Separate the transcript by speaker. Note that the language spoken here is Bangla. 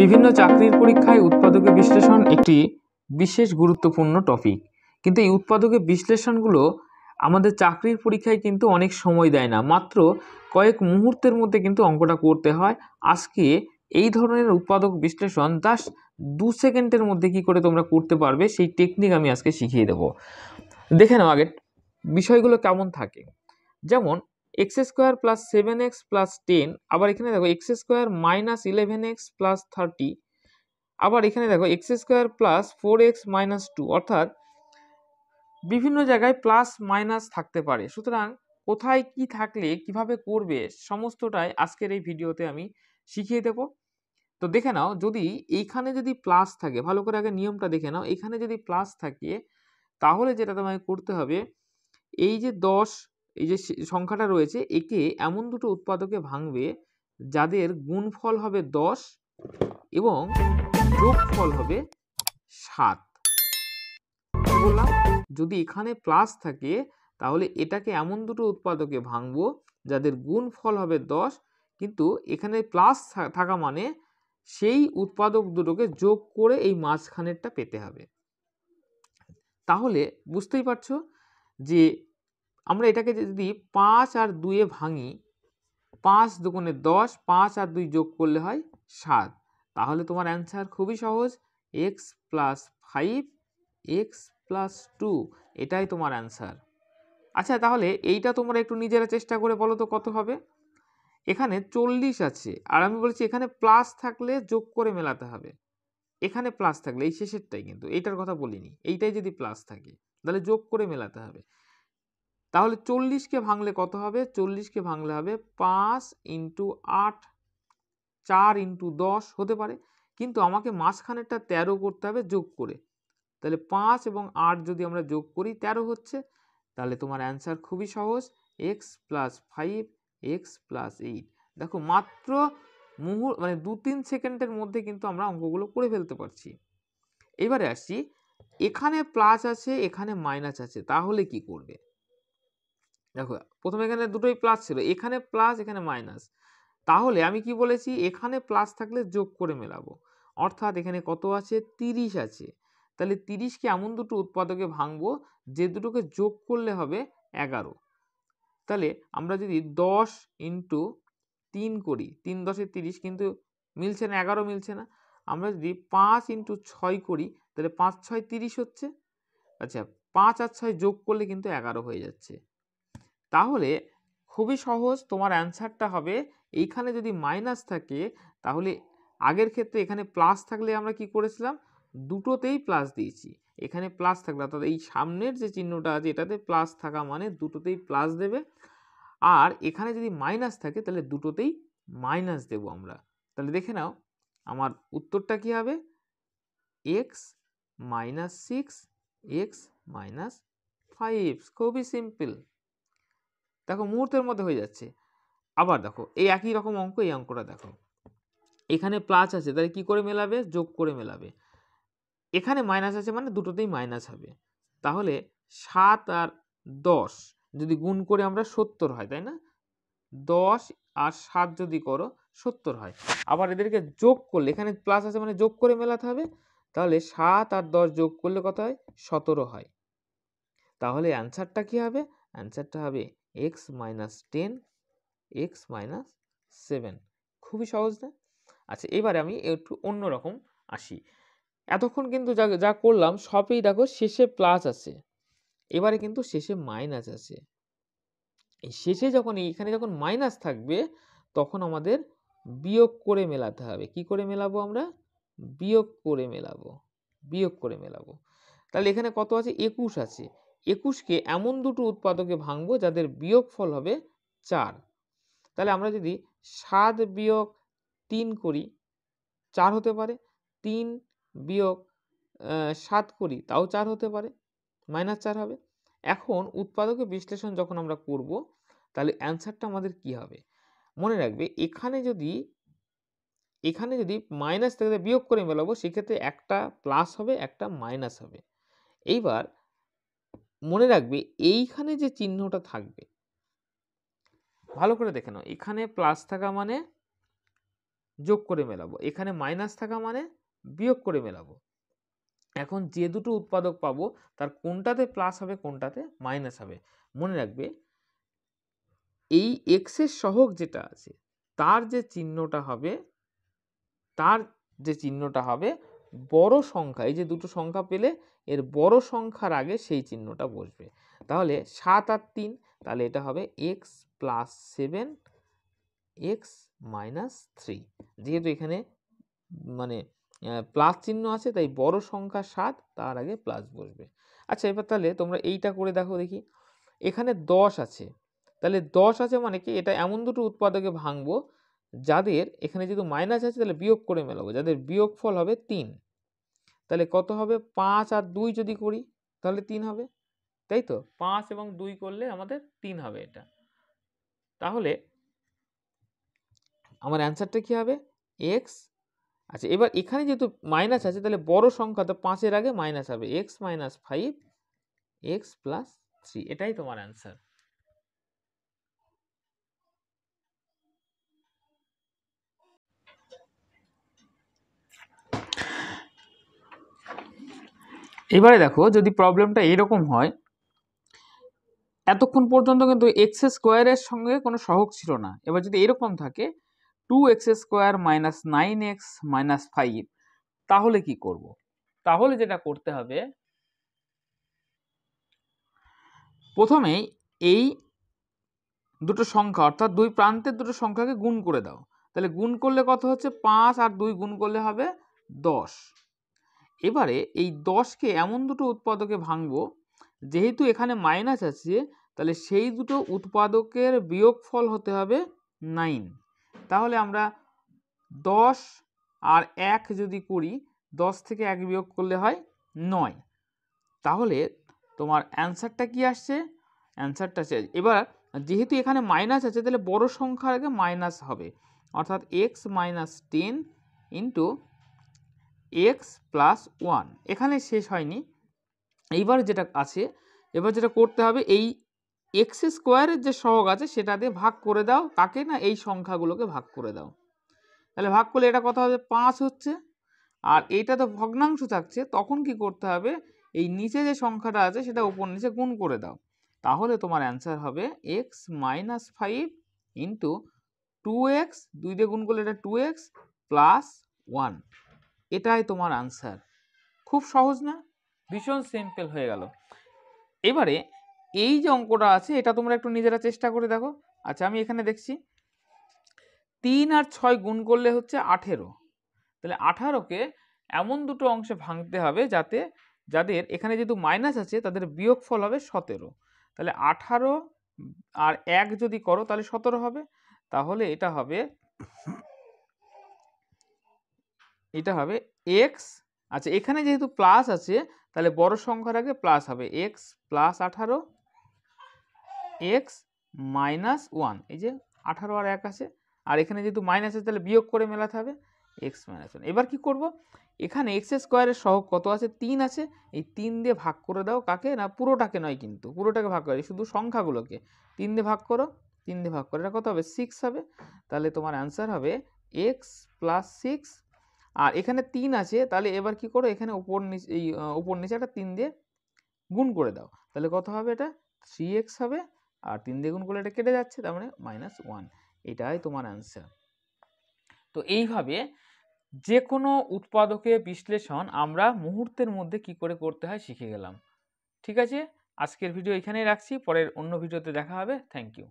Speaker 1: বিভিন্ন চাকরির পরীক্ষায় উৎপাদকের বিশ্লেষণ একটি বিশেষ গুরুত্বপূর্ণ টপিক কিন্তু এই উৎপাদকের বিশ্লেষণগুলো আমাদের চাকরির পরীক্ষায় কিন্তু অনেক সময় দেয় না মাত্র কয়েক মুহূর্তের মধ্যে কিন্তু অঙ্কটা করতে হয় আজকে এই ধরনের উৎপাদক বিশ্লেষণ দাস দু সেকেন্ডের মধ্যে কি করে তোমরা করতে পারবে সেই টেকনিক আমি আজকে শিখিয়ে দেব দেখে নাও আগে বিষয়গুলো কেমন থাকে যেমন x square plus seven x plus ten আবার এখানে দেখো x square minus eleven x plus thirty আবার এখানে দেখো x square plus four x minus two অর্থাৎ বিভিন্ন জায়গায় প্লাস মাইনাস থাকতে পারে সুতরাং কোথায় কি থাকলে কিভাবে করবে সমস্তটাই আজকের এই ভিডিওতে আমি শিখিয়ে দেব তো দেখে নাও যদি এইখানে যদি প্লাস থাকে ভালো করে আগে নিয়মটা দেখে নাও এখানে যদি প্লাস থাকে তাহলে যেটা তোমায় করতে হবে এই যে দশ এই যে সংখ্যাটা রয়েছে একে এমন দুটো উৎপাদকে ভাঙবে যাদের গুণফল হবে দশ এবং যোগফল হবে সাত বললাম যদি এখানে প্লাস থাকে তাহলে এটাকে এমন দুটো উৎপাদকে ভাঙবো যাদের গুণফল হবে দশ কিন্তু এখানে প্লাস থাকা মানে সেই উৎপাদক দুটোকে যোগ করে এই মাঝখানেরটা পেতে হবে তাহলে বুঝতেই পারছো যে আমরা এটাকে যদি পাঁচ আর দুয়ে ভাঙি পাঁচ দুগুণে দশ পাঁচ আর দুই যোগ করলে হয় সাত তাহলে তোমার অ্যান্সার খুবই সহজ x plus five x plus two এটাই তোমার অ্যান্সার আচ্ছা তাহলে এইটা তোমরা একটু নিজেরা চেষ্টা করে বলো তো কত হবে এখানে চল্লিশ আছে আর আমি বলছি এখানে প্লাস থাকলে যোগ করে মেলাতে হবে এখানে প্লাস থাকলে এই শেষেরটাই কিন্তু এইটার কথা বলিনি এইটাই যদি প্লাস থাকে তাহলে যোগ করে মেলাতে হবে তাহলে চল্লিশকে ভাঙলে কত হবে চল্লিশকে ভাঙলে হবে পাঁচ ইন্টু আট চার ইন্টু দশ হতে পারে কিন্তু আমাকে মাঝখানেরটা ১৩ করতে হবে যোগ করে তাহলে পাঁচ এবং আট যদি আমরা যোগ করি ১৩ হচ্ছে তাহলে তোমার অ্যান্সার খুবই সহজ x plus five x plus eight দেখো মাত্র মুহূর্ত মানে দু তিন সেকেন্ডের মধ্যে কিন্তু আমরা অঙ্কগুলো করে ফেলতে পারছি এবারে আসছি এখানে প্লাস আছে এখানে মাইনাস আছে তাহলে কি করবে দেখো প্রথমে এখানে দুটোই প্লাস ছিল এখানে প্লাস এখানে মাইনাস তাহলে আমি কি বলেছি এখানে প্লাস থাকলে যোগ করে মেলাবো অর্থাৎ এখানে কত আছে তিরিশ আছে তাহলে তিরিশকে এমন দুটো উৎপাদকে ভাঙবো যে দুটোকে যোগ করলে হবে এগারো তাহলে আমরা যদি দশ ইন্টু তিন করি তিন দশে তিরিশ কিন্তু মিলছে না এগারো মিলছে না আমরা যদি পাঁচ ইন্টু ছয় করি তাহলে পাঁচ ছয় তিরিশ হচ্ছে আচ্ছা পাঁচ আর ছয় যোগ করলে কিন্তু এগারো হয়ে যাচ্ছে তাহলে খুবই সহজ তোমার অ্যান্সারটা হবে এইখানে যদি মাইনাস থাকে তাহলে আগের ক্ষেত্রে এখানে প্লাস থাকলে আমরা কি করেছিলাম দুটোতেই প্লাস দিয়েছি এখানে প্লাস থাকলে অর্থাৎ এই সামনের যে চিহ্নটা আছে এটাতে প্লাস থাকা মানে দুটোতেই প্লাস দেবে আর এখানে যদি মাইনাস থাকে তাহলে দুটোতেই মাইনাস দেব আমরা তাহলে দেখে নাও আমার উত্তরটা কি হবে x minus six x minus five খুবই সিম্পল দেখো মুহূর্তের মধ্যে হয়ে যাচ্ছে আবার দেখো এই একই রকম অঙ্ক এই অঙ্কটা দেখো এখানে প্লাস আছে তাহলে কি করে মেলাবে যোগ করে মেলাবে এখানে মাইনাস আছে মানে দুটোতেই মাইনাস হবে তাহলে সাত আর দশ যদি গুণ করে আমরা সত্তর হয় তাই না দশ আর সাত যদি করো সত্তর হয় আবার এদেরকে যোগ করলে এখানে প্লাস আছে মানে যোগ করে মেলাতে হবে তাহলে সাত আর দশ যোগ করলে কত হয় সতেরো হয় তাহলে অ্যান্সারটা কী হবে অ্যান্সারটা হবে x minus ten x minus seven খুবই সহজ না আচ্ছা এবারে আমি একটু অন্যরকম আসি এতক্ষণ কিন্তু যা যা করলাম সবই দেখো শেষে প্লাস আছে এবারে কিন্তু শেষে মাইনাস আছে এই শেষে যখন এখানে যখন মাইনাস থাকবে তখন আমাদের বিয়োগ করে মেলাতে হবে কি করে মেলাবো আমরা বিয়োগ করে মেলাবো বিয়োগ করে মেলাবো তাহলে এখানে কত আছে একুশ আছে একুশকে এমন দুটো উৎপাদকে ভাঙবো যাদের বিয়োগ ফল হবে চার তাহলে আমরা যদি সাত বিয়োগ তিন করি চার হতে পারে তিন বিয়োগ সাত করি তাও চার হতে পারে মাইনাস চার হবে এখন উৎপাদকে বিশ্লেষণ যখন আমরা করব তাহলে অ্যান্সারটা আমাদের কি হবে মনে রাখবে এখানে যদি এখানে যদি মাইনাস থেকে বিয়োগ করে মেলাবো সেক্ষেত্রে একটা প্লাস হবে একটা মাইনাস হবে এইবার মনে রাখবে এইখানে যে চিহ্নটা থাকবে ভালো করে দেখে নাও এখানে প্লাস থাকা মানে যোগ করে মেলাবো এখানে মাইনাস থাকা মানে বিয়োগ করে মেলাবো এখন যে দুটো উৎপাদক পাবো তার কোনটাতে প্লাস হবে কোনটাতে মাইনাস হবে মনে রাখবে এই এক্সের সহগ যেটা আছে তার যে চিহ্নটা হবে তার যে চিহ্নটা হবে বড় সংখ্যা এই যে দুটো সংখ্যা পেলে এর বড় সংখ্যার আগে সেই চিহ্নটা বসবে তাহলে সাত আর তিন তাহলে এটা হবে x plus seven x minus three যেহেতু এখানে মানে প্লাস চিহ্ন আছে তাই বড় সংখ্যা সাত তার আগে প্লাস বসবে আচ্ছা এবার তাহলে তোমরা এইটা করে দেখো দেখি এখানে দশ আছে তাহলে দশ আছে মানে কি এটা এমন দুটো উৎপাদকে ভাঙবো যাদের এখানে যেহেতু মাইনাস আছে তাহলে বিয়োগ করে মেলাবো যাদের বিয়োগ ফল হবে তিন তাহলে কত হবে পাঁচ আর দুই যদি করি তাহলে তিন হবে তাই তো পাঁচ এবং দুই করলে আমাদের তিন হবে এটা তাহলে আমার অ্যান্সারটা কী হবে এক্স আচ্ছা এবার এখানে যেহেতু মাইনাস আছে তাহলে বড় সংখ্যা তো পাঁচের আগে মাইনাস হবে x minus five x plus three এটাই তোমার অ্যান্সার এবারে দেখো যদি প্রবলেমটা এরকম হয় এতক্ষণ পর্যন্ত কিন্তু এক্স স্কোয়ারের সঙ্গে কোনো সহগ ছিল না এবার যদি এরকম থাকে two x square minus nine x minus five তাহলে কি করব। তাহলে যেটা করতে হবে প্রথমেই এই দুটো সংখ্যা অর্থাৎ দুই প্রান্তের দুটো সংখ্যাকে গুণ করে দাও তাহলে গুণ করলে কত হচ্ছে পাঁচ আর দুই গুণ করলে হবে দশ এবারে এই দশকে এমন দুটো উৎপাদকে ভাঙব যেহেতু এখানে মাইনাস আছে তাহলে সেই দুটো উৎপাদকের বিয়োগফল হতে হবে নাইন তাহলে আমরা দশ আর এক যদি করি দশ থেকে এক বিয়োগ করলে হয় নয় তাহলে তোমার অ্যান্সারটা কি আসছে অ্যান্সারটা আছে এবার যেহেতু এখানে মাইনাস আছে তাহলে বড় সংখ্যার আগে মাইনাস হবে অর্থাৎ x minus ten into x plus one এখানে শেষ হয়নি এইবার যেটা আছে এবার যেটা করতে হবে এই এক্স স্কোয়ারের যে সহগ আছে সেটা দিয়ে ভাগ করে দাও তাকে না এই সংখ্যাগুলোকে ভাগ করে দাও তাহলে ভাগ করলে এটা কত হবে পাঁচ হচ্ছে আর এইটা তো ভগ্নাংশ থাকছে তখন কি করতে হবে এই নিচে যে সংখ্যাটা আছে সেটা উপর নিচে গুণ করে দাও তাহলে তোমার অ্যান্সার হবে x minus five into two x দুই দিয়ে গুণ করলে এটা টু এক্স প্লাস ওয়ান এটাই তোমার আনসার খুব সহজ না ভীষণ সিম্পল হয়ে গেল এবারে এই যে অঙ্কটা আছে এটা তোমরা একটু নিজেরা চেষ্টা করে দেখো আচ্ছা আমি এখানে দেখছি তিন আর ছয় গুণ করলে হচ্ছে আঠেরো তাহলে আঠারোকে এমন দুটো অংশে ভাঙতে হবে যাতে যাদের এখানে যেহেতু মাইনাস আছে তাদের বিয়োগফল হবে সতেরো তাহলে আঠারো আর এক যদি করো তাহলে সতেরো হবে তাহলে এটা হবে এটা হবে এক্স আচ্ছা এখানে যেহেতু প্লাস আছে তাহলে বড় সংখ্যার আগে প্লাস হবে এক্স প্লাস আঠারো এক্স মাইনাস ওয়ান এই যে আঠারো আর এক আছে আর এখানে যেহেতু মাইনাস আছে তাহলে বিয়োগ করে মেলাতে হবে এক্স মাইনাস ওয়ান এবার কি করব এখানে এক্স স্কোয়ারের সহগ কত আছে তিন আছে এই তিন দিয়ে ভাগ করে দাও কাকে না পুরোটাকে নয় কিন্তু পুরোটাকে ভাগ করে শুধু সংখ্যাগুলোকে তিন দিয়ে ভাগ করো তিন দিয়ে ভাগ করে এটা কত হবে সিক্স হবে তাহলে তোমার অ্যান্সার হবে এক্স প্লাস সিক্স আর এখানে তিন আছে তাহলে এবার কি করো এখানে ওপর নিচে এই ওপর নিচে একটা তিন দিয়ে গুণ করে দাও তাহলে কত হবে এটা থ্রি এক্স হবে আর তিন দিয়ে গুণ করলে এটা কেটে যাচ্ছে তার মানে মাইনাস ওয়ান এটাই তোমার অ্যান্সার তো এইভাবে যে কোনো উৎপাদকে বিশ্লেষণ আমরা মুহূর্তের মধ্যে কি করে করতে হয় শিখে গেলাম ঠিক আছে আজকের ভিডিও এখানেই রাখছি পরের অন্য ভিডিওতে দেখা হবে থ্যাংক ইউ